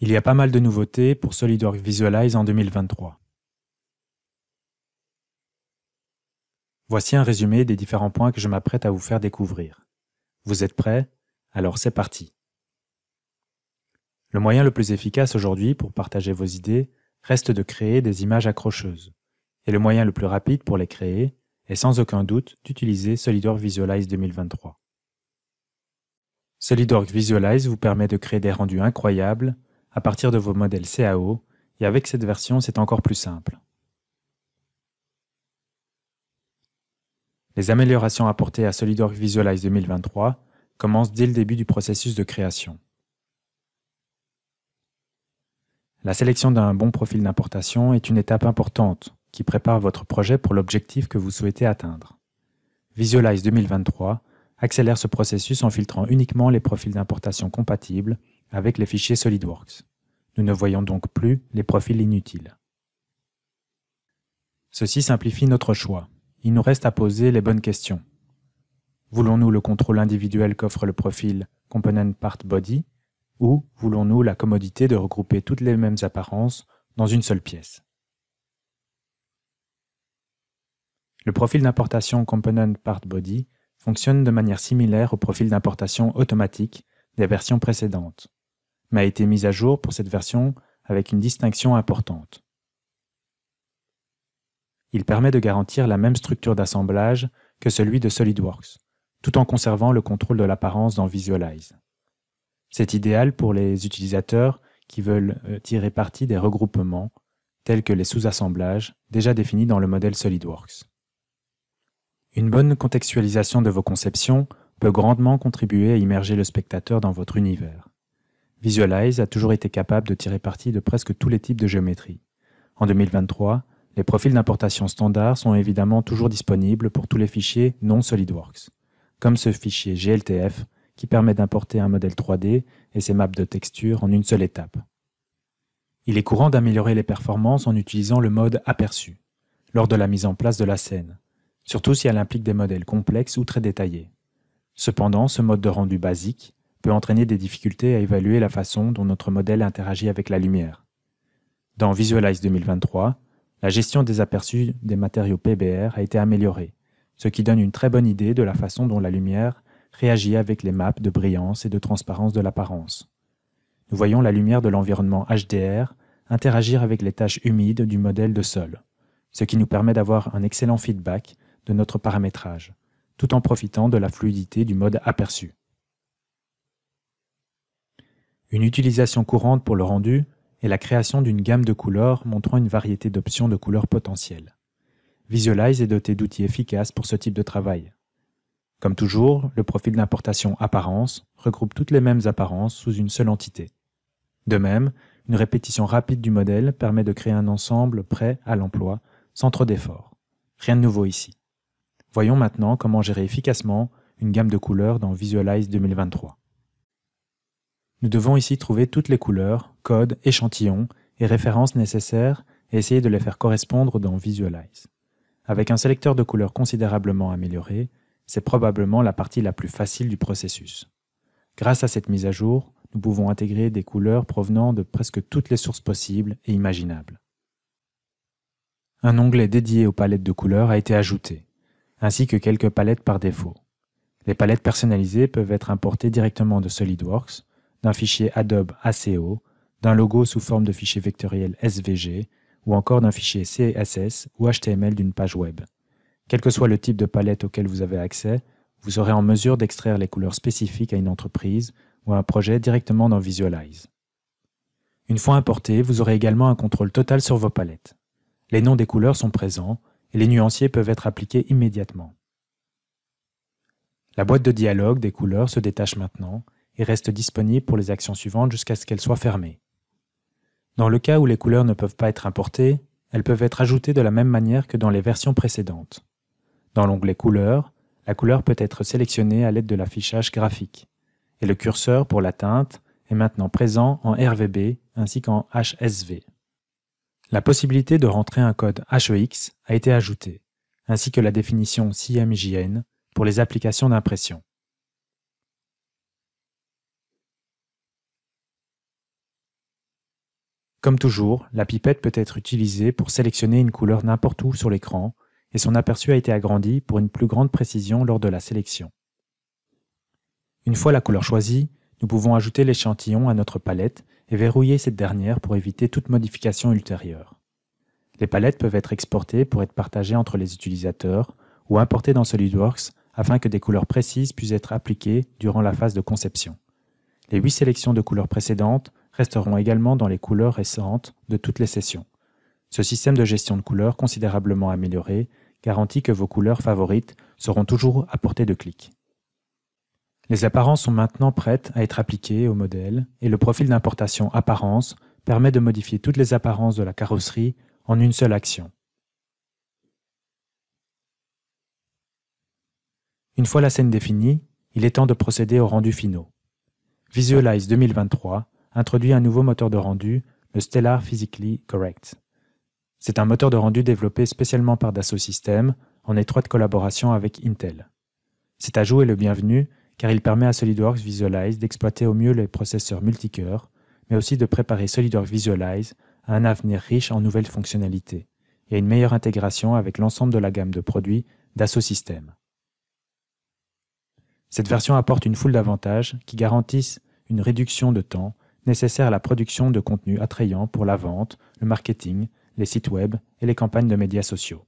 Il y a pas mal de nouveautés pour SolidWorks Visualize en 2023. Voici un résumé des différents points que je m'apprête à vous faire découvrir. Vous êtes prêts Alors c'est parti. Le moyen le plus efficace aujourd'hui pour partager vos idées reste de créer des images accrocheuses. Et le moyen le plus rapide pour les créer est sans aucun doute d'utiliser SolidWorks Visualize 2023. SolidWorks Visualize vous permet de créer des rendus incroyables à partir de vos modèles CAO, et avec cette version, c'est encore plus simple. Les améliorations apportées à SolidWorks Visualize 2023 commencent dès le début du processus de création. La sélection d'un bon profil d'importation est une étape importante qui prépare votre projet pour l'objectif que vous souhaitez atteindre. Visualize 2023 accélère ce processus en filtrant uniquement les profils d'importation compatibles avec les fichiers SolidWorks. Nous ne voyons donc plus les profils inutiles. Ceci simplifie notre choix. Il nous reste à poser les bonnes questions. Voulons-nous le contrôle individuel qu'offre le profil Component Part Body ou voulons-nous la commodité de regrouper toutes les mêmes apparences dans une seule pièce Le profil d'importation Component Part Body fonctionne de manière similaire au profil d'importation automatique des versions précédentes m'a été mise à jour pour cette version avec une distinction importante. Il permet de garantir la même structure d'assemblage que celui de SolidWorks, tout en conservant le contrôle de l'apparence dans Visualize. C'est idéal pour les utilisateurs qui veulent euh, tirer parti des regroupements tels que les sous-assemblages déjà définis dans le modèle SolidWorks. Une bonne contextualisation de vos conceptions peut grandement contribuer à immerger le spectateur dans votre univers. Visualize a toujours été capable de tirer parti de presque tous les types de géométrie. En 2023, les profils d'importation standard sont évidemment toujours disponibles pour tous les fichiers non SolidWorks, comme ce fichier GLTF qui permet d'importer un modèle 3D et ses maps de texture en une seule étape. Il est courant d'améliorer les performances en utilisant le mode aperçu lors de la mise en place de la scène, surtout si elle implique des modèles complexes ou très détaillés. Cependant, ce mode de rendu basique peut entraîner des difficultés à évaluer la façon dont notre modèle interagit avec la lumière. Dans Visualize 2023, la gestion des aperçus des matériaux PBR a été améliorée, ce qui donne une très bonne idée de la façon dont la lumière réagit avec les maps de brillance et de transparence de l'apparence. Nous voyons la lumière de l'environnement HDR interagir avec les taches humides du modèle de sol, ce qui nous permet d'avoir un excellent feedback de notre paramétrage, tout en profitant de la fluidité du mode aperçu. Une utilisation courante pour le rendu est la création d'une gamme de couleurs montrant une variété d'options de couleurs potentielles. Visualize est doté d'outils efficaces pour ce type de travail. Comme toujours, le profil d'importation apparence regroupe toutes les mêmes apparences sous une seule entité. De même, une répétition rapide du modèle permet de créer un ensemble prêt à l'emploi sans trop d'efforts. Rien de nouveau ici. Voyons maintenant comment gérer efficacement une gamme de couleurs dans Visualize 2023. Nous devons ici trouver toutes les couleurs, codes, échantillons et références nécessaires et essayer de les faire correspondre dans Visualize. Avec un sélecteur de couleurs considérablement amélioré, c'est probablement la partie la plus facile du processus. Grâce à cette mise à jour, nous pouvons intégrer des couleurs provenant de presque toutes les sources possibles et imaginables. Un onglet dédié aux palettes de couleurs a été ajouté, ainsi que quelques palettes par défaut. Les palettes personnalisées peuvent être importées directement de SolidWorks d'un fichier Adobe ACO, d'un logo sous forme de fichier vectoriel SVG ou encore d'un fichier CSS ou HTML d'une page web. Quel que soit le type de palette auquel vous avez accès, vous serez en mesure d'extraire les couleurs spécifiques à une entreprise ou à un projet directement dans Visualize. Une fois importé, vous aurez également un contrôle total sur vos palettes. Les noms des couleurs sont présents et les nuanciers peuvent être appliqués immédiatement. La boîte de dialogue des couleurs se détache maintenant et reste disponible pour les actions suivantes jusqu'à ce qu'elles soient fermées. Dans le cas où les couleurs ne peuvent pas être importées, elles peuvent être ajoutées de la même manière que dans les versions précédentes. Dans l'onglet Couleurs, la couleur peut être sélectionnée à l'aide de l'affichage graphique, et le curseur pour la teinte est maintenant présent en RVB ainsi qu'en HSV. La possibilité de rentrer un code HEX a été ajoutée, ainsi que la définition CMJN pour les applications d'impression. Comme toujours, la pipette peut être utilisée pour sélectionner une couleur n'importe où sur l'écran, et son aperçu a été agrandi pour une plus grande précision lors de la sélection. Une fois la couleur choisie, nous pouvons ajouter l'échantillon à notre palette et verrouiller cette dernière pour éviter toute modification ultérieure. Les palettes peuvent être exportées pour être partagées entre les utilisateurs ou importées dans SolidWorks afin que des couleurs précises puissent être appliquées durant la phase de conception. Les huit sélections de couleurs précédentes resteront également dans les couleurs récentes de toutes les sessions. Ce système de gestion de couleurs considérablement amélioré garantit que vos couleurs favorites seront toujours à portée de clic. Les apparences sont maintenant prêtes à être appliquées au modèle et le profil d'importation apparence permet de modifier toutes les apparences de la carrosserie en une seule action. Une fois la scène définie, il est temps de procéder aux rendu finaux. Visualize 2023 introduit un nouveau moteur de rendu, le Stellar Physically Correct. C'est un moteur de rendu développé spécialement par Dassault Systèmes en étroite collaboration avec Intel. Cet ajout est le bienvenu car il permet à SolidWorks Visualize d'exploiter au mieux les processeurs multicœurs, mais aussi de préparer SolidWorks Visualize à un avenir riche en nouvelles fonctionnalités et à une meilleure intégration avec l'ensemble de la gamme de produits Dassault Systèmes. Cette version apporte une foule d'avantages qui garantissent une réduction de temps, nécessaire à la production de contenus attrayants pour la vente, le marketing, les sites web et les campagnes de médias sociaux.